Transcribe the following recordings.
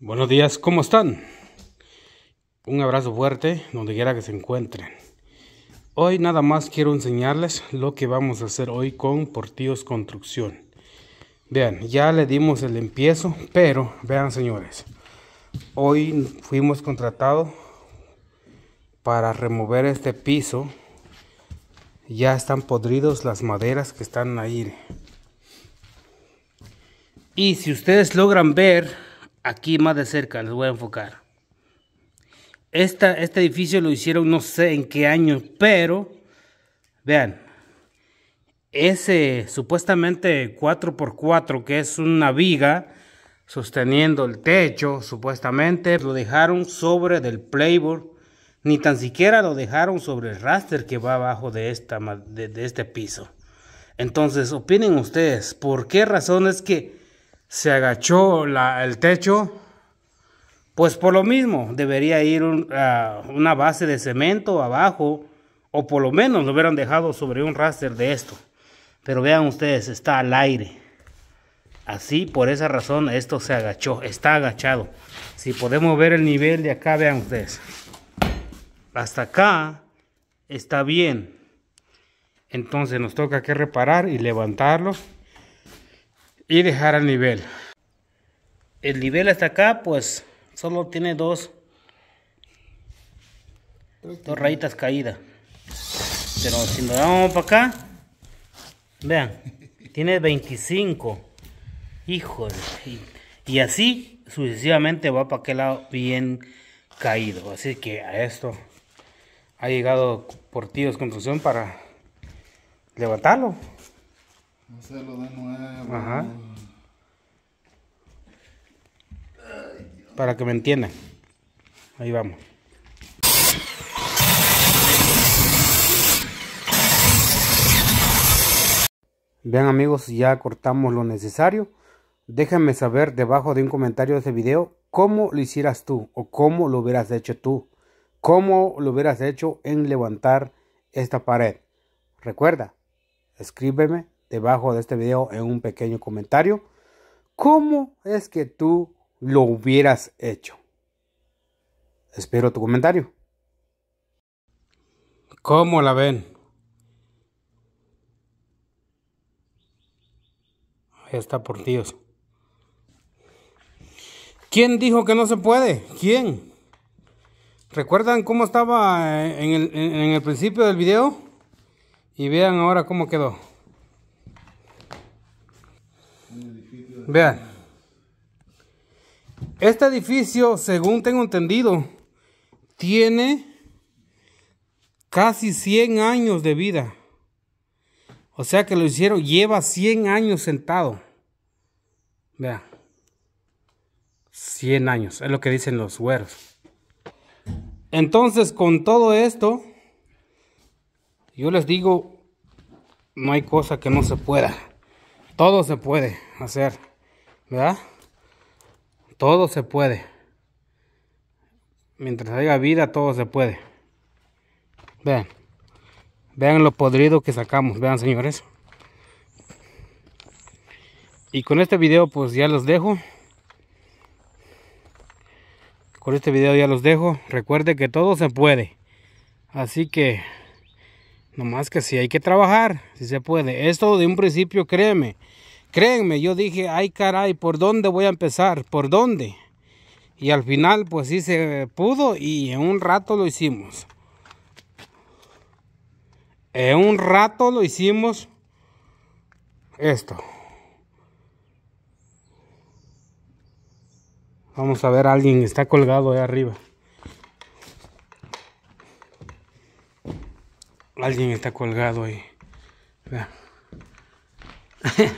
Buenos días, ¿cómo están? Un abrazo fuerte donde quiera que se encuentren. Hoy nada más quiero enseñarles lo que vamos a hacer hoy con Portillos Construcción. Vean, ya le dimos el empiezo, pero vean señores, hoy fuimos contratados para remover este piso. Ya están podridos las maderas que están ahí. Y si ustedes logran ver aquí más de cerca les voy a enfocar. este edificio lo hicieron no sé en qué año, pero vean, ese supuestamente 4x4 que es una viga sosteniendo el techo, supuestamente lo dejaron sobre del playboard, ni tan siquiera lo dejaron sobre el raster que va abajo de, esta, de, de este piso. Entonces, opinen ustedes, ¿por qué razón es que se agachó el techo, pues por lo mismo debería ir una base de cemento abajo o por lo menos lo hubieran dejado sobre un raster de esto. Pero vean ustedes, está al aire. Así, por esa razón, esto se agachó, está agachado. Si podemos ver el nivel de acá, vean ustedes. Hasta acá está bien. Entonces nos toca que reparar y levantarlo y dejar el nivel. El nivel hasta acá, pues solo tiene dos, dos rayitas caídas. Pero si nos damos para acá, vean, tiene 25. hijos Y así sucesivamente va para aquel lado bien caído. Así que a esto ha llegado Portillos Construcción para levantarlo. Hacerlo de nuevo. Para que me entiendan. Ahí vamos. Vean amigos, ya cortamos lo necesario. Déjame saber debajo de un comentario de este video cómo lo hicieras tú o cómo lo hubieras hecho tú. Cómo lo hubieras hecho en levantar esta pared. Recuerda, escríbeme debajo de este video en un pequeño comentario cómo es que tú lo hubieras hecho. Espero tu comentario. ¿Cómo la ven? Ahí está por Dios. ¿Quién dijo que no se puede? ¿Quién? ¿Recuerdan cómo estaba en el, en el principio del video? Y vean ahora cómo quedó. Vean. Este edificio, según tengo entendido, tiene casi 100 años de vida. O sea que lo hicieron, lleva 100 años sentado. Vean. 100 años, es lo que dicen los güeros. Entonces, con todo esto, yo les digo, no hay cosa que no se pueda. Todo se puede hacer, ¿verdad? Todo se puede. Mientras haya vida, todo se puede. Vean. Vean lo podrido que sacamos, vean señores. Y con este video pues ya los dejo. Con este video ya los dejo. Recuerde que todo se puede. Así que Nomás que si sí, hay que trabajar, si se puede. Esto de un principio, créeme. Créeme, yo dije, ay caray, ¿por dónde voy a empezar? ¿Por dónde? Y al final, pues sí se pudo y en un rato lo hicimos. En un rato lo hicimos esto. Vamos a ver, alguien está colgado ahí arriba. alguien está colgado ahí.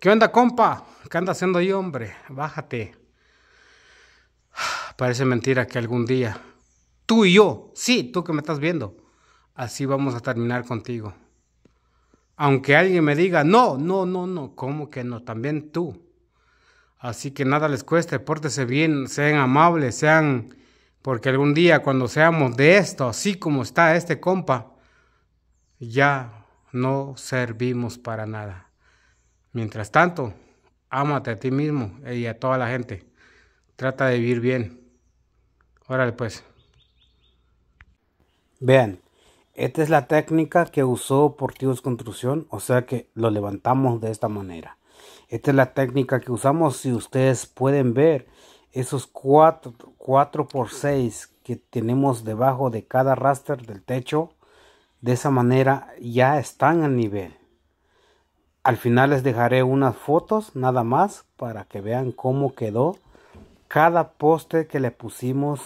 ¿Qué onda, compa? ¿Qué anda haciendo ahí, hombre? Bájate. Parece mentira que algún día tú y yo, sí, tú que me estás viendo, así vamos a terminar contigo. Aunque alguien me diga, no, no, no, no, ¿cómo que no? También tú. Así que nada les cueste, pórtese bien, sean amables, sean porque algún día cuando seamos de esto, así como está este compa, ya no servimos para nada. Mientras tanto, ámate a ti mismo eh, y a toda la gente. Trata de vivir bien. Órale pues. Vean, esta es la técnica que usó Portivos Construcción, o sea que lo levantamos de esta manera. Esta es la técnica que usamos, si ustedes pueden ver esos 4, x 6 que tenemos debajo de cada raster del techo, de esa manera ya están al nivel. Al final les dejaré unas fotos nada más para que vean cómo quedó cada poste que le pusimos.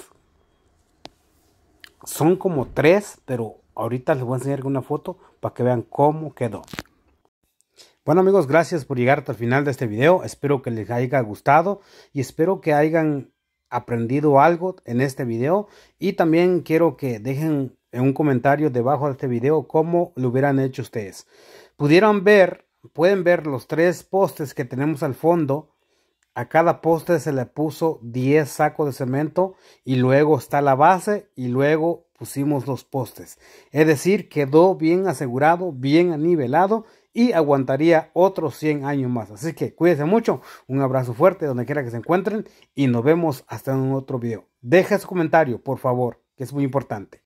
Son como tres, pero ahorita les voy a enseñar una foto para que vean cómo quedó. Bueno amigos, gracias por llegar hasta el final de este video. Espero que les haya gustado y espero que hayan aprendido algo en este video. Y también quiero que dejen en un comentario debajo de este video cómo lo hubieran hecho ustedes. Pudieron ver, pueden ver los tres postes que tenemos al fondo. A cada poste se le puso 10 sacos de cemento y luego está la base y luego pusimos los postes. Es decir, quedó bien asegurado, bien nivelado y aguantaría otros 100 años más. Así que cuídense mucho, un abrazo fuerte donde quiera que se encuentren y nos vemos hasta en un otro video. Deja su comentario, por favor, que es muy importante.